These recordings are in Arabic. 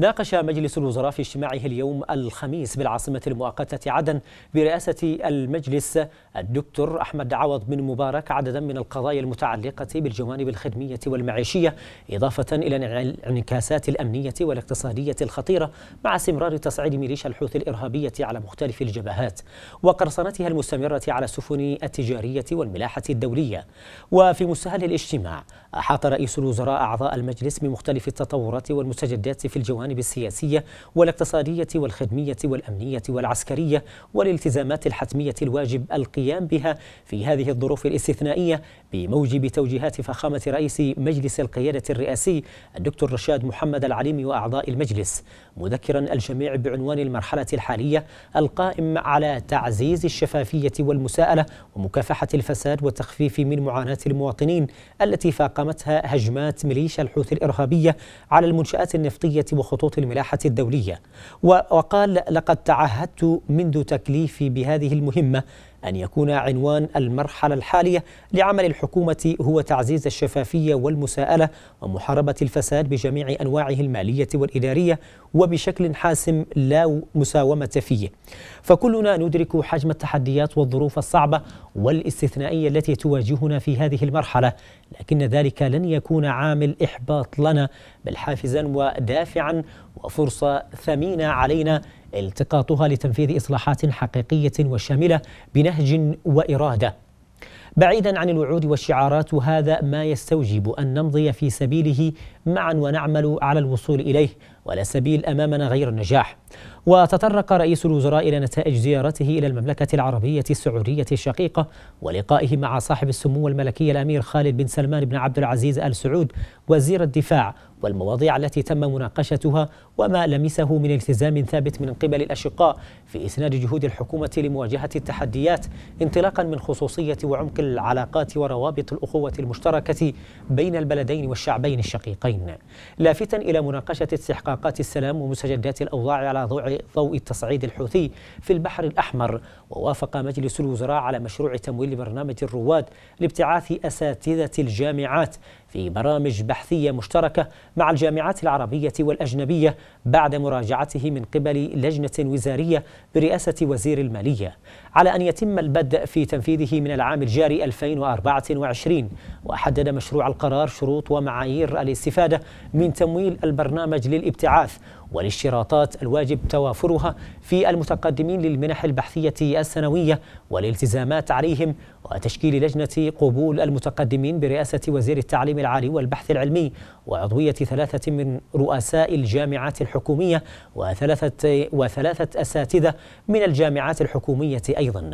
ناقش مجلس الوزراء في اجتماعه اليوم الخميس بالعاصمة المؤقتة عدن برئاسة المجلس الدكتور أحمد عوض بن مبارك عددا من القضايا المتعلقة بالجوانب الخدمية والمعيشية إضافة إلى الانعكاسات الأمنية والاقتصادية الخطيرة مع استمرار تصعيد ميليشيا الحوثي الإرهابية على مختلف الجبهات وقرصنتها المستمرة على السفن التجارية والملاحة الدولية وفي مستهل الاجتماع أحاط رئيس الوزراء أعضاء المجلس بمختلف التطورات والمستجدات في الجوانب السياسية والاقتصادية والخدمية والأمنية والعسكرية والالتزامات الحتمية الواجب القيام بها في هذه الظروف الاستثنائية بموجب توجيهات فخامة رئيس مجلس القيادة الرئاسي الدكتور رشاد محمد العليم وأعضاء المجلس مذكرا الجميع بعنوان المرحلة الحالية القائم على تعزيز الشفافية والمساءلة ومكافحة الفساد وتخفيف من معاناة المواطنين التي فاقت أقامتها هجمات ميليشيا الحوثي الإرهابية على المنشآت النفطية وخطوط الملاحة الدولية وقال لقد تعهدت منذ تكليفي بهذه المهمة أن يكون عنوان المرحلة الحالية لعمل الحكومة هو تعزيز الشفافية والمساءلة ومحاربة الفساد بجميع أنواعه المالية والإدارية وبشكل حاسم لا مساومة فيه فكلنا ندرك حجم التحديات والظروف الصعبة والاستثنائية التي تواجهنا في هذه المرحلة لكن ذلك لن يكون عامل إحباط لنا بل حافزا ودافعا وفرصة ثمينة علينا التقاطها لتنفيذ إصلاحات حقيقية وشاملة بنهج وإرادة بعيدا عن الوعود والشعارات هذا ما يستوجب ان نمضي في سبيله معا ونعمل على الوصول اليه ولا سبيل امامنا غير النجاح وتطرق رئيس الوزراء إلى نتائج زيارته إلى المملكة العربية السعودية الشقيقة ولقائه مع صاحب السمو الملكي الأمير خالد بن سلمان بن عبد العزيز آل سعود وزير الدفاع والمواضيع التي تم مناقشتها وما لمسه من التزام ثابت من قبل الأشقاء في إسناد جهود الحكومة لمواجهة التحديات انطلاقا من خصوصية وعمق العلاقات وروابط الأخوة المشتركة بين البلدين والشعبين الشقيقين لافتا إلى مناقشة استحقاقات السلام ومستجدات الأوضاع على ضوء ضوء التصعيد الحوثي في البحر الأحمر ووافق مجلس الوزراء على مشروع تمويل برنامج الرواد لابتعاث أساتذة الجامعات في برامج بحثية مشتركة مع الجامعات العربية والأجنبية بعد مراجعته من قبل لجنة وزارية برئاسة وزير المالية على أن يتم البدء في تنفيذه من العام الجاري 2024 وحدد مشروع القرار شروط ومعايير الاستفادة من تمويل البرنامج للابتعاث والاشتراطات الواجب توافرها في المتقدمين للمنح البحثية السنوية والالتزامات عليهم وتشكيل لجنة قبول المتقدمين برئاسة وزير التعليم العالي والبحث العلمي وعضوية ثلاثة من رؤساء الجامعات الحكومية وثلاثة, وثلاثة أساتذة من الجامعات الحكومية أيضا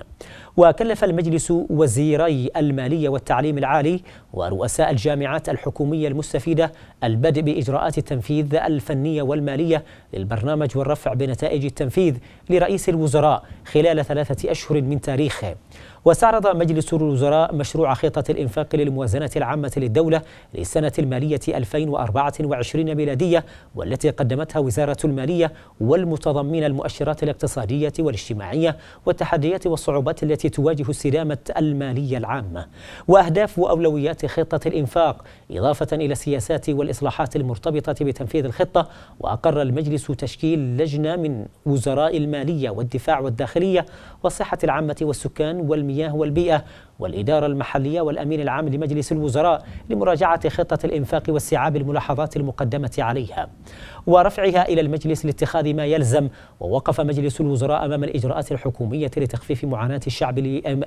وكلف المجلس وزيري المالية والتعليم العالي ورؤساء الجامعات الحكومية المستفيدة البدء بإجراءات التنفيذ الفنية والمالية للبرنامج والرفع بنتائج التنفيذ لرئيس الوزراء خلال ثلاثة أشهر من تاريخه واستعرض مجلس الوزراء مشروع خطة الإنفاق للموازنة العامة للدولة للسنة المالية 2024 ميلادية والتي قدمتها وزارة المالية والمتضمن المؤشرات الاقتصادية والاجتماعية والتحديات والصعوبات التي تواجه استدامة المالية العامة وأهداف وأولويات خطة الإنفاق إضافة إلى السياسات والإصلاحات المرتبطة بتنفيذ الخطة وأقر المجلس تشكيل لجنة من وزراء المالية والدفاع والداخلية والصحة العامة والسكان والمياه المياه والبيئة والإدارة المحلية والأمين العام لمجلس الوزراء لمراجعة خطة الإنفاق واستيعاب الملاحظات المقدمة عليها ورفعها إلى المجلس لاتخاذ ما يلزم ووقف مجلس الوزراء أمام الإجراءات الحكومية لتخفيف معاناة الشعب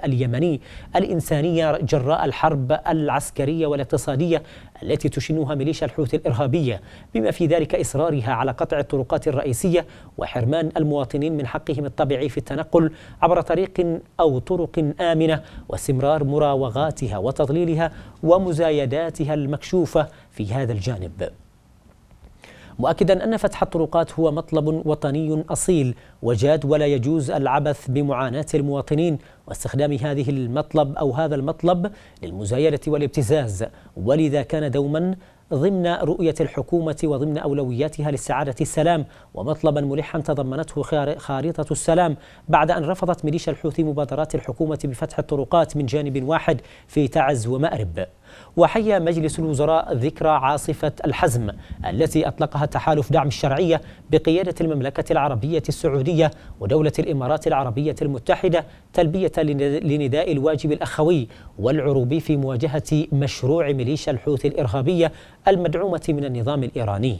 اليمني الإنسانية جراء الحرب العسكرية والاقتصادية التي تشنها ميليشيا الحوثي الإرهابية بما في ذلك إصرارها على قطع الطرقات الرئيسية وحرمان المواطنين من حقهم الطبيعي في التنقل عبر طريق أو طرق آمنة وسم استمرار مراوغاتها وتضليلها ومزايداتها المكشوفة في هذا الجانب مؤكدا أن فتح الطرقات هو مطلب وطني أصيل وجاد ولا يجوز العبث بمعاناة المواطنين واستخدام هذه المطلب أو هذا المطلب للمزايدة والابتزاز ولذا كان دوما ضمن رؤية الحكومة وضمن أولوياتها للسعادة السلام ومطلبا ملحا تضمنته خارطة السلام بعد أن رفضت ميليشيا الحوثي مبادرات الحكومة بفتح الطرقات من جانب واحد في تعز ومأرب وحيا مجلس الوزراء ذكرى عاصفة الحزم التي أطلقها تحالف دعم الشرعية بقيادة المملكة العربية السعودية ودولة الإمارات العربية المتحدة تلبية لنداء الواجب الأخوي والعروبي في مواجهة مشروع ميليشيا الحوثي الإرهابية المدعومة من النظام الإيراني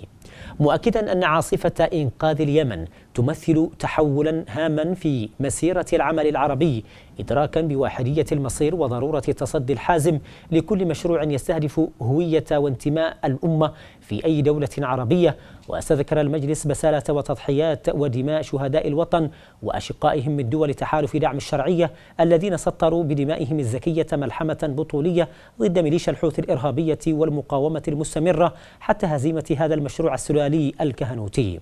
مؤكدا أن عاصفة إنقاذ اليمن تمثل تحولا هاما في مسيرة العمل العربي إدراكا بواحدية المصير وضرورة التصدي الحازم لكل مشروع يستهدف هوية وانتماء الأمة في أي دولة عربية واستذكر المجلس بسالة وتضحيات ودماء شهداء الوطن وأشقائهم من دول تحالف دعم الشرعية الذين سطروا بدمائهم الزكية ملحمة بطولية ضد ميليشيا الحوثي الإرهابية والمقاومة المستمرة حتى هزيمة هذا المشروع السلالي الكهنوتي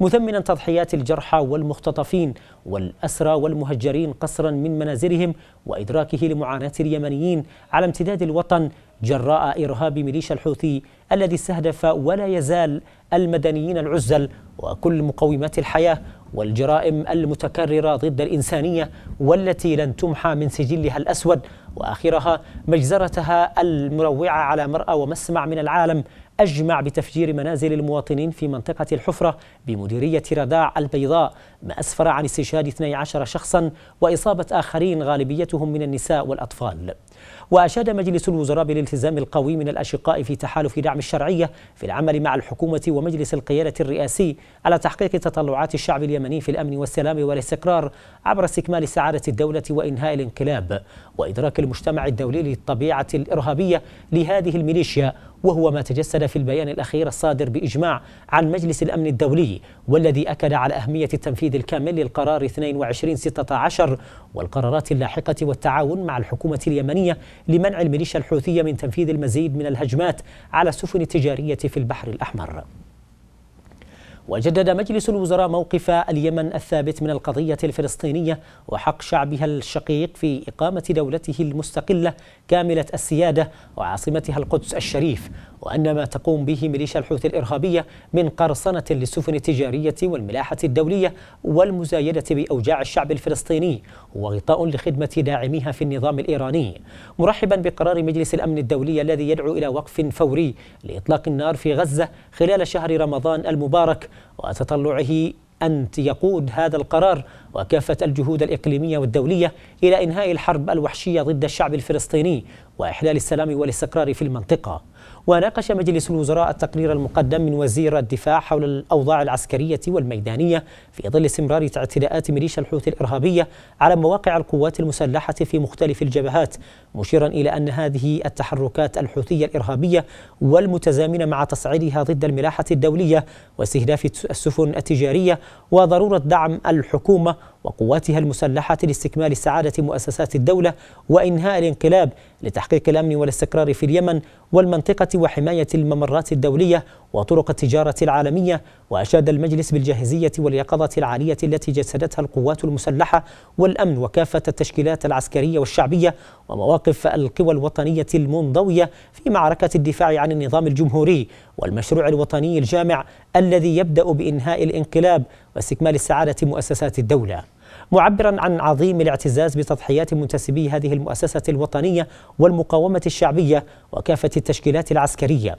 مثمنا تضحيات الجرحى والمختطفين والأسرى والمهجرين قسرا من منازلهم وإدراكه لمعاناة اليمنيين على امتداد الوطن جراء إرهاب ميليشيا الحوثي الذي استهدف ولا يزال المدنيين العزل وكل مقومات الحياة والجرائم المتكررة ضد الإنسانية والتي لن تمحى من سجلها الأسود وآخرها مجزرتها المروعة على مرأى ومسمع من العالم أجمع بتفجير منازل المواطنين في منطقة الحفرة بمديرية رداع البيضاء ما أسفر عن استشهاد 12 شخصا وإصابة آخرين غالبيتهم من النساء والأطفال وأشاد مجلس الوزراء بالالتزام القوي من الأشقاء في تحالف دعم الشرعية في العمل مع الحكومة ومجلس القيادة الرئاسي على تحقيق تطلعات الشعب اليمني في الأمن والسلام والاستقرار عبر استكمال سعادة الدولة وإنهاء الانقلاب وإدراك المجتمع الدولي للطبيعة الإرهابية لهذه الميليشيا وهو ما تجسد في البيان الأخير الصادر بإجماع عن مجلس الأمن الدولي والذي أكد على أهمية التنفيذ الكامل للقرار 2216 والقرارات اللاحقة والتعاون مع الحكومة اليمنية لمنع الميليشيا الحوثية من تنفيذ المزيد من الهجمات على السفن التجارية في البحر الأحمر وجدد مجلس الوزراء موقف اليمن الثابت من القضية الفلسطينية وحق شعبها الشقيق في إقامة دولته المستقلة كاملة السيادة وعاصمتها القدس الشريف وأن ما تقوم به ميليشيا الحوثي الإرهابية من قرصنة للسفن التجارية والملاحة الدولية والمزايدة بأوجاع الشعب الفلسطيني وغطاء لخدمة داعميها في النظام الإيراني مرحبا بقرار مجلس الأمن الدولي الذي يدعو إلى وقف فوري لإطلاق النار في غزة خلال شهر رمضان المبارك وتطلعه أن يقود هذا القرار وكافة الجهود الإقليمية والدولية إلى إنهاء الحرب الوحشية ضد الشعب الفلسطيني وإحلال السلام والاستقرار في المنطقة وناقش مجلس الوزراء التقرير المقدم من وزير الدفاع حول الأوضاع العسكرية والميدانية في ظل استمرار اعتداءات ميليشيا الحوثي الإرهابية على مواقع القوات المسلحة في مختلف الجبهات مشيرا إلى أن هذه التحركات الحوثية الإرهابية والمتزامنة مع تصعيدها ضد الملاحة الدولية واستهداف السفن التجارية وضرورة دعم الحكومة وقواتها المسلحة لاستكمال سعادة مؤسسات الدولة وإنهاء الانقلاب لتحقيق الأمن والاستقرار في اليمن والمنطقة وحماية الممرات الدولية وطرق التجارة العالمية وأشاد المجلس بالجاهزية واليقظة العالية التي جسدتها القوات المسلحة والأمن وكافة التشكيلات العسكرية والشعبية ومواقف القوى الوطنية المنضوية في معركة الدفاع عن النظام الجمهوري والمشروع الوطني الجامع الذي يبدأ بإنهاء الانقلاب واستكمال السعادة مؤسسات الدولة معبرا عن عظيم الاعتزاز بتضحيات منتسبي هذه المؤسسة الوطنية والمقاومة الشعبية وكافة التشكيلات العسكرية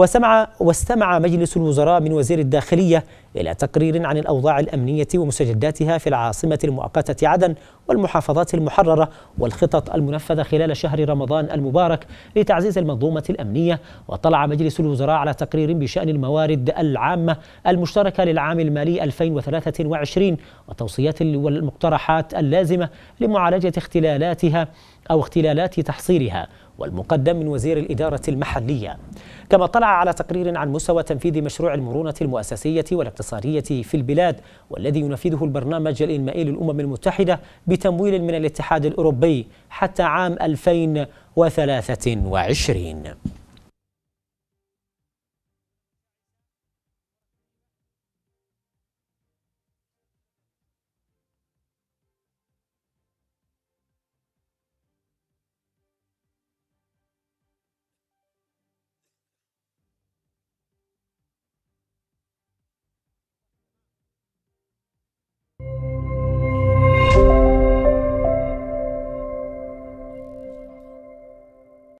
وسمع واستمع مجلس الوزراء من وزير الداخلية إلى تقرير عن الأوضاع الأمنية ومستجداتها في العاصمة المؤقتة عدن والمحافظات المحررة والخطط المنفذة خلال شهر رمضان المبارك لتعزيز المنظومة الأمنية وطلع مجلس الوزراء على تقرير بشأن الموارد العامة المشتركة للعام المالي 2023 وتوصيات والمقترحات اللازمة لمعالجة اختلالاتها أو اختلالات تحصيلها والمقدم من وزير الإدارة المحلية كما طلع على تقرير عن مستوى تنفيذ مشروع المرونة المؤسسية والاقتصادية في البلاد والذي ينفذه البرنامج الإنمائي للأمم المتحدة بتمويل من الاتحاد الأوروبي حتى عام 2023